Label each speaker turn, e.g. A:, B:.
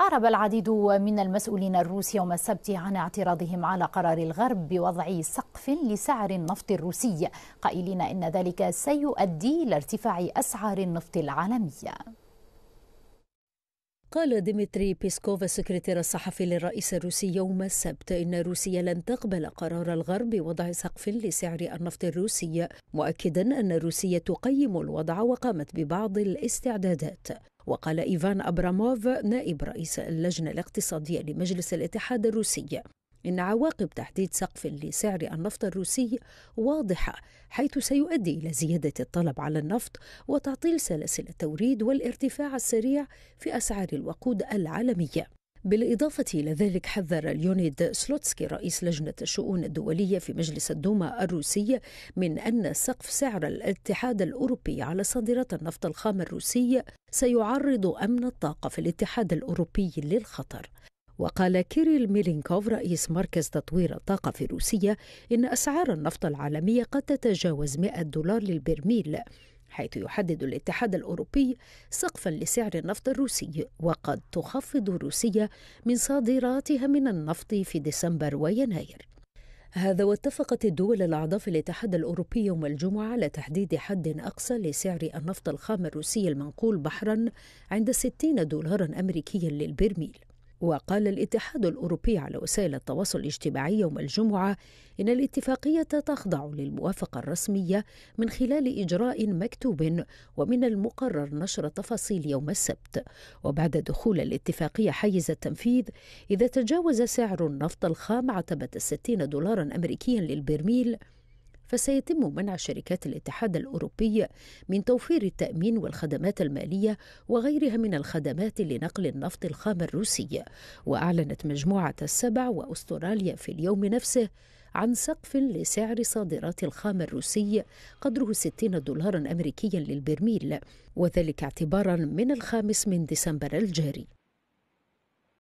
A: أعرب العديد من المسؤولين الروس يوم السبت عن اعتراضهم على قرار الغرب بوضع سقف لسعر النفط الروسي قائلين إن ذلك سيؤدي إلى ارتفاع أسعار النفط العالمية قال ديمتري بيسكوف السكرتير الصحفي للرئيس الروسي يوم السبت إن روسيا لن تقبل قرار الغرب بوضع سقف لسعر النفط الروسي مؤكدا أن روسيا تقيم الوضع وقامت ببعض الاستعدادات وقال إيفان أبراموف نائب رئيس اللجنة الاقتصادية لمجلس الاتحاد الروسي إن عواقب تحديد سقف لسعر النفط الروسي واضحة حيث سيؤدي إلى زيادة الطلب على النفط وتعطيل سلاسل التوريد والارتفاع السريع في أسعار الوقود العالمية. بالإضافة إلى ذلك حذر ليونيد سلوتسكي رئيس لجنة الشؤون الدولية في مجلس الدوما الروسي من أن سقف سعر الاتحاد الأوروبي على صادرات النفط الخام الروسي سيعرض أمن الطاقة في الاتحاد الأوروبي للخطر وقال كيريل ميلينكوف رئيس مركز تطوير الطاقة في روسيا إن أسعار النفط العالمية قد تتجاوز 100 دولار للبرميل حيث يحدد الاتحاد الأوروبي سقفا لسعر النفط الروسي وقد تخفض روسيا من صادراتها من النفط في ديسمبر ويناير هذا واتفقت الدول الأعضاء في الاتحاد الأوروبي يوم الجمعة على تحديد حد أقصى لسعر النفط الخام الروسي المنقول بحرا عند 60 دولارا أمريكيا للبرميل وقال الاتحاد الأوروبي على وسائل التواصل الاجتماعي يوم الجمعة إن الاتفاقية تخضع للموافقة الرسمية من خلال إجراء مكتوب ومن المقرر نشر تفاصيل يوم السبت وبعد دخول الاتفاقية حيز التنفيذ إذا تجاوز سعر النفط الخام عتبة 60 دولارا أمريكيا للبرميل فسيتم منع شركات الاتحاد الأوروبي من توفير التأمين والخدمات المالية وغيرها من الخدمات لنقل النفط الخام الروسي وأعلنت مجموعة السبع وأستراليا في اليوم نفسه عن سقف لسعر صادرات الخام الروسي قدره 60 دولارا أمريكيا للبرميل وذلك اعتبارا من الخامس من ديسمبر الجاري